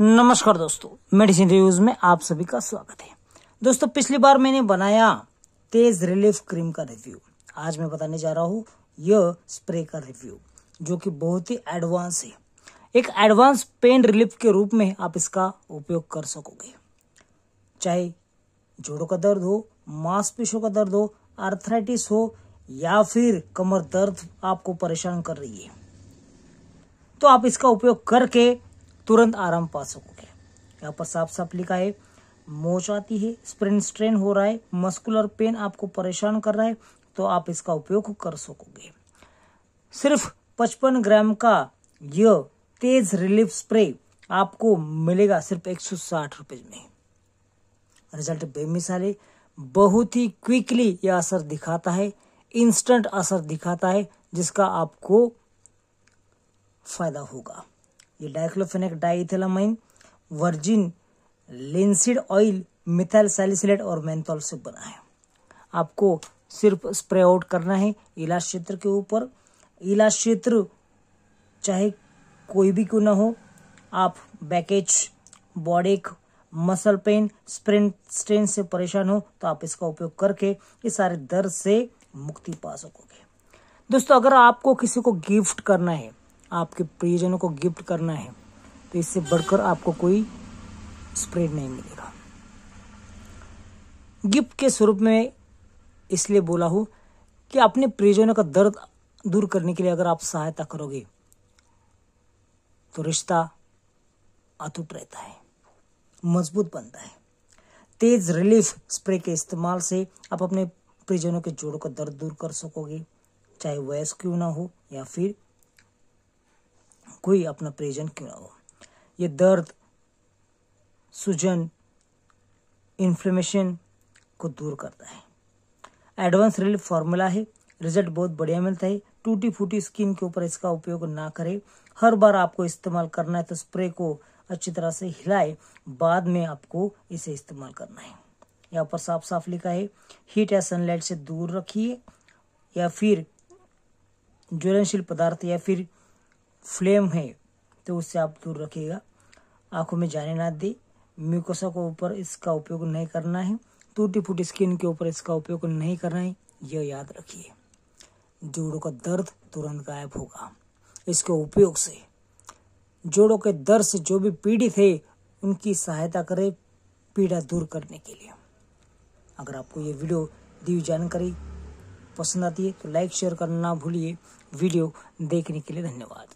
नमस्कार दोस्तों medicine reviews में आप सभी का स्वागत है दोस्तों पिछली बार मैंने बनाया तेज रिलीफ क्रीम का रिव्यू आज मैं बताने जा रहा हूँ यह स्प्रे का रिव्यू जो कि बहुत ही एडवांस है एक एडवांस पेन रिलीफ के रूप में आप इसका उपयोग कर सकोगे चाहे जोड़ों का दर्द हो मांसपेशों का दर्द हो आर्थराइटिस हो या फिर कमर दर्द आपको परेशान कर रही है तो आप इसका उपयोग करके तुरंत आराम पा सकोगे यहाँ पर साफ साफ लिखा है मोच आती है स्प्रिन स्ट्रेन हो रहा है मस्कुलर पेन आपको परेशान कर रहा है तो आप इसका उपयोग कर सकोगे सिर्फ 55 ग्राम का यह तेज रिलीफ स्प्रे आपको मिलेगा सिर्फ एक सौ साठ में रिजल्ट बेमिसाल बहुत ही क्विकली यह असर दिखाता है इंस्टेंट असर दिखाता है जिसका आपको फायदा होगा ये diclofenac virgin linseed oil methyl salicylate और मेंथॉल से बना है आपको सिर्फ स्प्रे आउट करना है इलाज क्षेत्र के ऊपर इलाज क्षेत्र चाहे कोई भी क्यों ना हो आप backache body ache muscle pain sprain strain से परेशान हो तो आप इसका उपयोग करके इस सारे दर्द से मुक्ति पा सकोगे दोस्तों अगर आपको किसी को गिफ्ट करना है आपके प्रियजनों को गिफ्ट करना है तो इससे बढ़कर आपको कोई स्प्रेड नहीं मिलेगा गिफ्ट के स्वरूप में इसलिए बोला हूँ कि अपने प्रियजनों का दर्द दूर करने के लिए अगर आप सहायता करोगे तो रिश्ता अतुट रहता है मजबूत बनता है तेज रिलीफ स्प्रे के इस्तेमाल से आप अपने प्रियजनों के जोड़ों का दर्द दूर कर सकोगे चाहे वयस क्यों ना हो या फिर कोई अपना प्रयोजन क्यों ना हो ये दर्द सूजन इन्फ्लेमेशन को दूर करता है एडवांस रिलीफ फार्मूला है रिजल्ट बहुत बढ़िया मिलता है टूटी फूटी स्किन के ऊपर इसका उपयोग ना करें हर बार आपको इस्तेमाल करना है तो स्प्रे को अच्छी तरह से हिलाए बाद में आपको इसे इस्तेमाल करना है यहाँ पर साफ साफ लिखा है हीट या सनलाइट से दूर रखिए या फिर ज्वलनशील पदार्थ या फिर फ्लेम है तो उससे आप दूर रखिएगा आंखों में जाने ना दे म्यूकोसा को ऊपर इसका उपयोग नहीं करना है टूटी फूटी स्किन के ऊपर इसका उपयोग नहीं करना है यह याद रखिए जोड़ों का दर्द तुरंत गायब होगा इसके उपयोग से जोड़ों के दर्द से जो भी पीड़ित है उनकी सहायता करें पीड़ा दूर करने के लिए अगर आपको ये वीडियो दी हुई जानकारी पसंद आती है तो लाइक शेयर करना ना भूलिए वीडियो देखने के लिए धन्यवाद